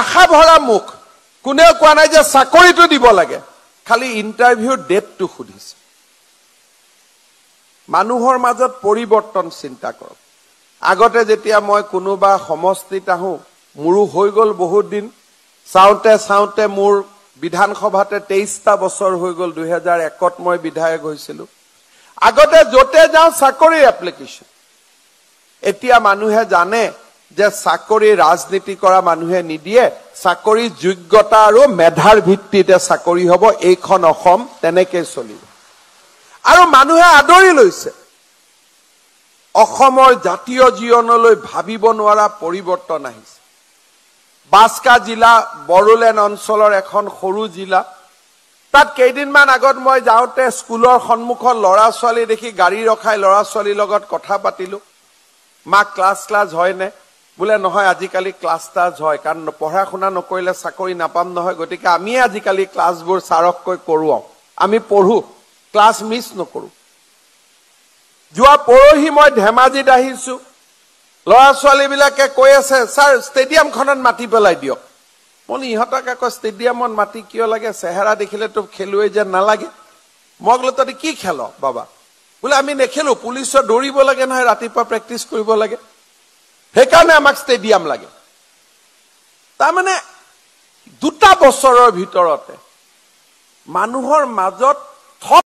আশা ভৰা মুখ কোনেও কোৱা নাই যে চাকৰিটো দিব লাগে খালি ইণ্টাৰভিউৰ ডেটটো সুধিছে মানুহৰ মাজত পৰিৱৰ্তন চিন্তা কৰক আগতে যেতিয়া মই কোনোবা সমষ্টিত আহোঁ মোৰো হৈ গ'ল বহুত দিন চাওঁতে চাওঁতে মোৰ বিধানসভাতে তেইছটা বছৰ হৈ গ'ল দুহেজাৰ একত মই বিধায়ক হৈছিলোঁ আগতে য'তে যাওঁ চাকৰিৰ এপ্লিকেশ্যন এতিয়া মানুহে জানে যে চাকৰি ৰাজনীতি কৰা মানুহে নিদিয়ে চাকৰি যোগ্যতা আৰু মেধাৰ ভিত্তিতে চাকৰি হ'ব এইখন অসম তেনেকৈ চলিব আৰু মানুহে আদৰি লৈছে অসমৰ জাতীয় জীৱনলৈ ভাবিব নোৱাৰা পৰিৱৰ্তন আহিছে বাস্কা জিলা বড়োলেণ্ড অঞ্চলৰ এখন সৰু জিলা তাত কেইদিনমান আগত মই যাওঁতে স্কুলৰ সন্মুখত ল'ৰা ছোৱালী দেখি গাড়ী ৰখাই ল'ৰা ছোৱালীৰ লগত কথা পাতিলোঁ মাক ক্লাছ ক্লাছ হয়নে বোলে নহয় আজিকালি ক্লাছ টাছ হয় কাৰণ পঢ়া শুনা নকৰিলে চাকৰি নাপাম নহয় গতিকে আমিয়ে আজিকালি ক্লাছবোৰ চাৰককৈ কৰোঁ আমি পঢ়ো ক্লাছ মিছ নকৰো যোৱা পৰহি মই ধেমাজিত আহিছো ল'ৰা ছোৱালীবিলাকে কৈ আছে ছাৰ ষ্টেডিয়ামখনত মাতি পেলাই দিয়ক মই ইহঁতক আকৌ ষ্টেডিয়ামত মাতি কিয় লাগে চেহেৰা দেখিলেতো খেলুৱৈ যেন নালাগে মই বোলো তহঁতি কি খেল বাবা বোলে আমি নেখেলো পুলিচত দৌৰিব লাগে নহয় ৰাতিপুৱা প্ৰেক্টিচ কৰিব লাগে সেইকাৰণে আমাক ষ্টেডিয়াম লাগে তাৰমানে দুটা বছৰৰ ভিতৰতে মানুহৰ মাজত